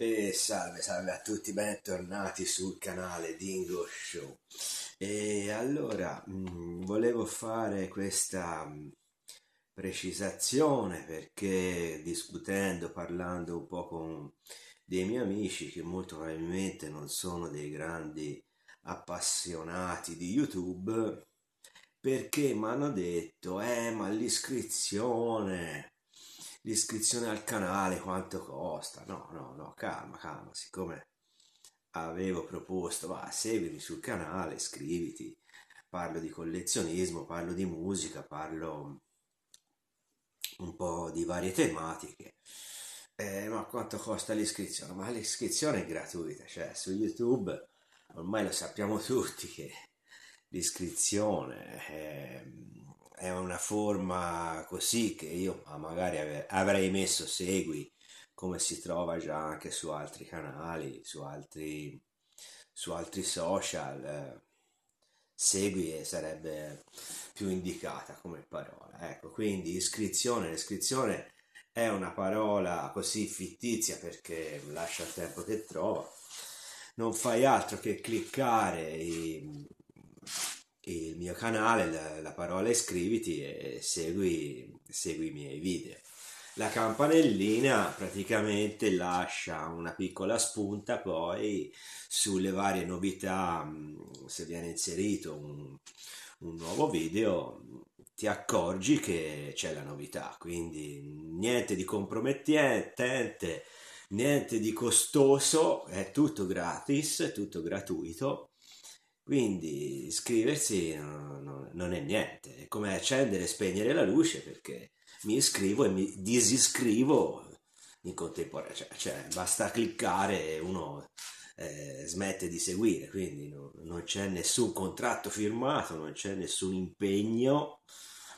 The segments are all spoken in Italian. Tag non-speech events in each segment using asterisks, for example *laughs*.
E salve, salve a tutti, bentornati sul canale Dingo Show. E allora, mh, mm, volevo fare questa mm, precisazione perché discutendo, parlando un po' con dei miei amici che molto probabilmente non sono dei grandi appassionati di YouTube, perché mi hanno detto, eh, ma l'iscrizione l'iscrizione al canale, quanto costa. No, no, no, calma, calma, siccome avevo proposto, va, seguimi sul canale, iscriviti, parlo di collezionismo, parlo di musica, parlo un po' di varie tematiche. Eh, ma quanto costa l'iscrizione? Ma l'iscrizione è gratuita, cioè su YouTube ormai lo sappiamo tutti che l'iscrizione è è una forma così che io magari avrei messo segui come si trova già anche su altri canali, su altri, su altri social. Eh, segui e sarebbe più indicata come parola. Ecco, quindi iscrizione, l'iscrizione è una parola così fittizia perché lascia il tempo che trova. Non fai altro che cliccare i, il mio canale, la, la parola iscriviti e segui, segui i miei video. La campanellina praticamente lascia una piccola spunta poi sulle varie novità, mm, se viene inserito un, un nuovo video ti accorgi che c'è la novità, quindi niente di compromettente, niente di costoso, è tutto gratis, è tutto gratuito quindi iscriversi non, non, non è niente, è come accendere e spegnere la luce perché mi iscrivo e mi disiscrivo in contemporanea, cioè, cioè basta cliccare e uno eh, smette di seguire, quindi no, non c'è nessun contratto firmato, non c'è nessun impegno,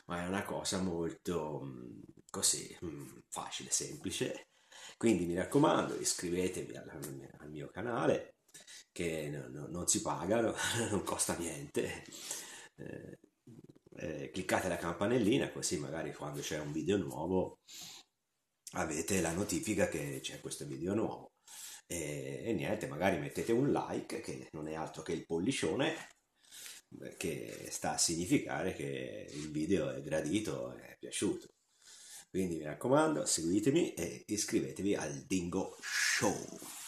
ma è una cosa molto mm, così mm, facile, semplice. Quindi mi raccomando, iscrivetevi al, al mio canale che no, no, non si paga, *laughs* non costa niente. Eh, eh, cliccate la campanellina così magari quando c'è un video nuovo avete la notifica che c'è questo video nuovo. E, e niente, magari mettete un like che non è altro che il pollicione eh, che sta a significare che il video è gradito, è piaciuto. Quindi mi raccomando, seguitemi e iscrivetevi al Dingo Show.